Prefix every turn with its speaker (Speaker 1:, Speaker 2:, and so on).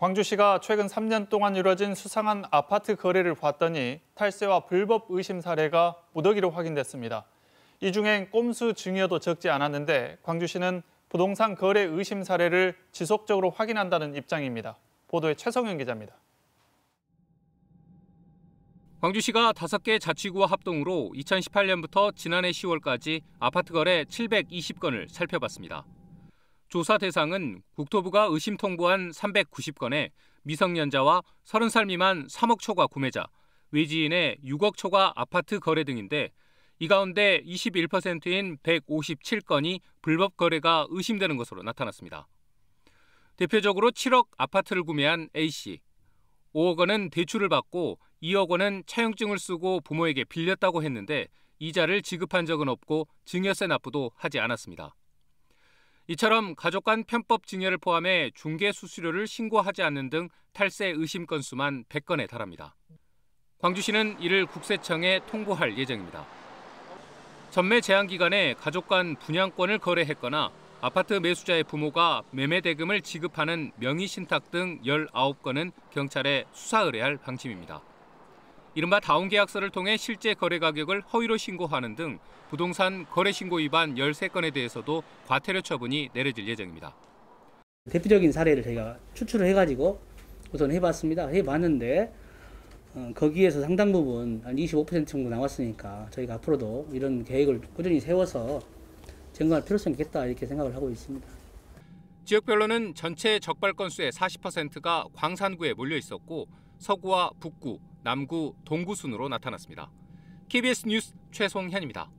Speaker 1: 광주시가 최근 3년 동안 이뤄진 수상한 아파트 거래를 봤더니 탈세와 불법 의심 사례가 무더기로 확인됐습니다. 이 중엔 꼼수 증여도 적지 않았는데 광주시는 부동산 거래 의심 사례를 지속적으로 확인한다는 입장입니다. 보도에 최성윤 기자입니다.
Speaker 2: 광주시가 5개 자치구와 합동으로 2018년부터 지난해 10월까지 아파트 거래 720건을 살펴봤습니다. 조사 대상은 국토부가 의심 통보한 3 9 0건의 미성년자와 30살 미만 3억 초과 구매자, 외지인의 6억 초과 아파트 거래 등인데 이 가운데 21%인 157건이 불법 거래가 의심되는 것으로 나타났습니다. 대표적으로 7억 아파트를 구매한 A씨, 5억 원은 대출을 받고 2억 원은 차용증을 쓰고 부모에게 빌렸다고 했는데 이자를 지급한 적은 없고 증여세 납부도 하지 않았습니다. 이처럼 가족 간 편법 증여를 포함해 중개 수수료를 신고하지 않는 등 탈세 의심 건수만 100건에 달합니다. 광주시는 이를 국세청에 통보할 예정입니다. 전매 제한 기간에 가족 간 분양권을 거래했거나 아파트 매수자의 부모가 매매 대금을 지급하는 명의 신탁 등 19건은 경찰에 수사 의뢰할 방침입니다. 이른바 다운 계약서를 통해 실제 거래 가격을 허위로 신고하는 등 부동산 거래 신고 위반 13건에 대해서도 과태료 처분이 내려질 예정입니다.
Speaker 3: 대표적인 사례를 저가 추출을 해가지고 우선 해봤습니다. 해봤는데 어, 거기에서 상당 부분 한 25% 정도 나왔으니까 저희가 앞으로도 이런 계획을 꾸준히 세워서 증가할 필요성이 있겠다 이렇게 생각을 하고 있습니다.
Speaker 2: 지역별로는 전체 적발 건수의 40%가 광산구에 몰려 있었고 서구와 북구, 남구, 동구 순으로 나타났습니다. KBS 뉴스 최송현입니다.